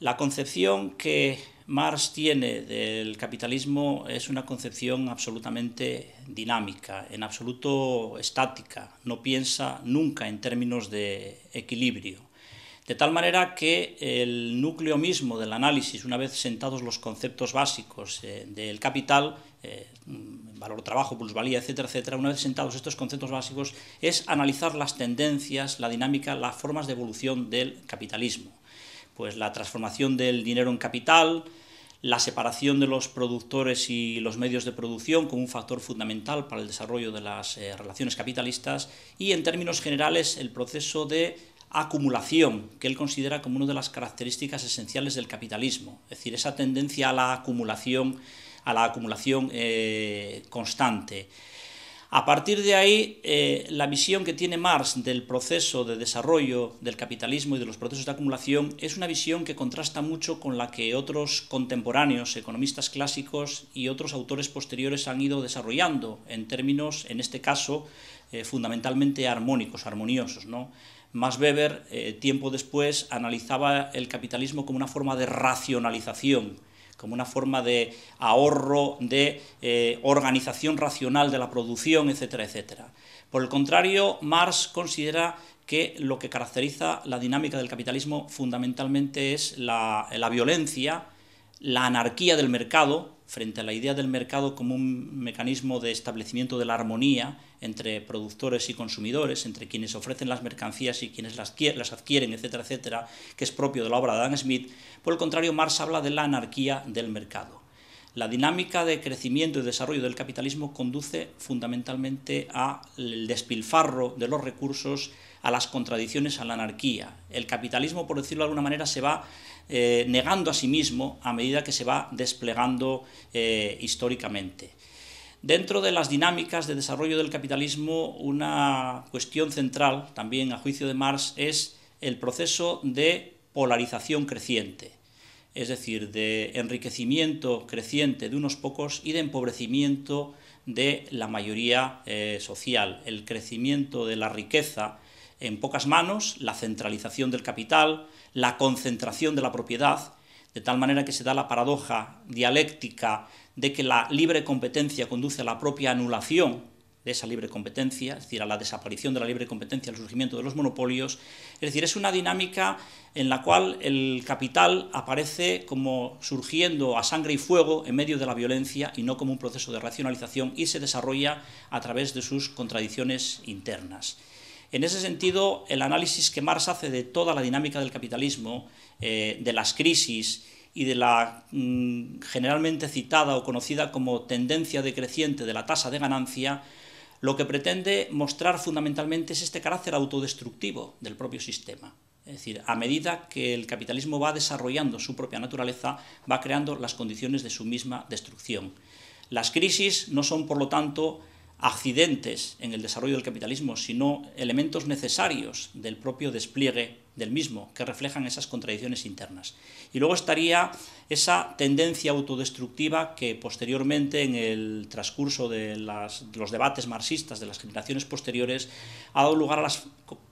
La concepción que Marx tiene del capitalismo es una concepción absolutamente dinámica, en absoluto estática, no piensa nunca en términos de equilibrio. De tal manera que el núcleo mismo del análisis, una vez sentados los conceptos básicos eh, del capital, eh, valor, trabajo, plusvalía, etcétera, etcétera, una vez sentados estos conceptos básicos, es analizar las tendencias, la dinámica, las formas de evolución del capitalismo pues la transformación del dinero en capital, la separación de los productores y los medios de producción como un factor fundamental para el desarrollo de las eh, relaciones capitalistas y en términos generales el proceso de acumulación que él considera como una de las características esenciales del capitalismo, es decir, esa tendencia a la acumulación, a la acumulación eh, constante. A partir de ahí, eh, la visión que tiene Marx del proceso de desarrollo del capitalismo y de los procesos de acumulación es una visión que contrasta mucho con la que otros contemporáneos, economistas clásicos y otros autores posteriores han ido desarrollando en términos, en este caso, eh, fundamentalmente armónicos, armoniosos, ¿no? Max Weber, eh, tiempo después, analizaba el capitalismo como una forma de racionalización como una forma de ahorro, de eh, organización racional de la producción, etcétera, etcétera. Por el contrario, Marx considera que lo que caracteriza la dinámica del capitalismo fundamentalmente es la violencia, la anarquía del mercado frente a la idea del mercado como un mecanismo de establecimiento de la armonía entre productores y consumidores, entre quienes ofrecen las mercancías y quienes las, adquieren, etcétera, etcétera, que es propio de la obra de Adam Smith, por el contrario, Marx habla de la anarquía del mercado. La dinámica de crecimiento y desarrollo del capitalismo conduce fundamentalmente al despilfarro de los recursos, a las contradicciones, a la anarquía. El capitalismo, por decirlo de alguna manera, se va eh, negando a sí mismo a medida que se va desplegando eh, históricamente. Dentro de las dinámicas de desarrollo del capitalismo, una cuestión central, también a juicio de Marx, es el proceso de polarización creciente es decir, de enriquecimiento creciente de unos pocos y de empobrecimiento de la mayoría eh, social, el crecimiento de la riqueza en pocas manos, la centralización del capital, la concentración de la propiedad, de tal manera que se da la paradoja dialéctica de que la libre competencia conduce a la propia anulación esa libre competencia, es decir, a la desaparición de la libre competencia, al surgimiento de los monopolios. Es decir, es una dinámica en la cual el capital aparece como surgiendo a sangre y fuego en medio de la violencia y no como un proceso de racionalización y se desarrolla a través de sus contradicciones internas. En ese sentido, el análisis que Marx hace de toda la dinámica del capitalismo, eh, de las crisis y de la mm, generalmente citada o conocida como tendencia decreciente de la tasa de ganancia, lo que pretende mostrar fundamentalmente es este carácter autodestructivo del propio sistema. Es decir, a medida que el capitalismo va desarrollando su propia naturaleza, va creando las condiciones de su misma destrucción. Las crisis no son, por lo tanto, accidentes en el desarrollo del capitalismo, sino elementos necesarios del propio despliegue del mismo, que reflejan esas contradicciones internas. Y luego estaría esa tendencia autodestructiva que posteriormente, en el transcurso de, los debates marxistas de las generaciones posteriores, ha dado lugar a las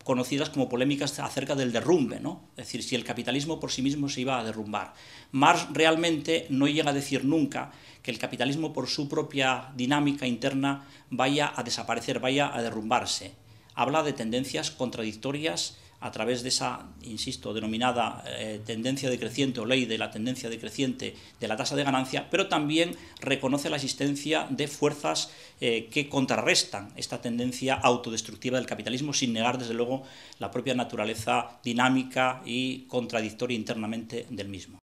conocidas como polémicas acerca del derrumbe, ¿no? es decir, si el capitalismo por sí mismo se iba a derrumbar. Marx realmente no llega a decir nunca que el capitalismo por su propia dinámica interna vaya a desaparecer, vaya a derrumbarse. Habla de tendencias contradictorias a través de esa, insisto, denominada eh, tendencia decreciente o ley de la tendencia decreciente de la tasa de ganancia, pero también reconoce la existencia de fuerzas eh, que contrarrestan esta tendencia autodestructiva del capitalismo, sin negar, desde luego, la propia naturaleza dinámica y contradictoria internamente del mismo.